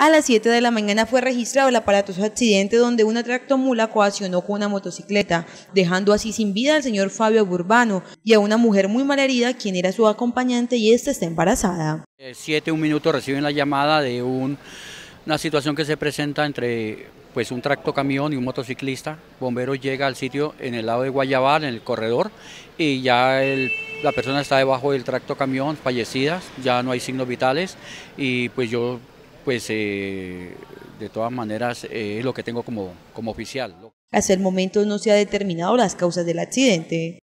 A las 7 de la mañana fue registrado el aparatoso accidente donde una mula coaccionó con una motocicleta, dejando así sin vida al señor Fabio Burbano y a una mujer muy malherida quien era su acompañante y esta está embarazada. Eh, siete, un minuto reciben la llamada de una situación que se presenta entre pues un camión y un motociclista. Bombero llega al sitio en el lado de Guayabal, en el corredor, y ya la persona está debajo del tracto camión, fallecida, ya no hay signos vitales y pues yo pues eh, de todas maneras eh, es lo que tengo como, como oficial. Hasta el momento no se ha determinado las causas del accidente.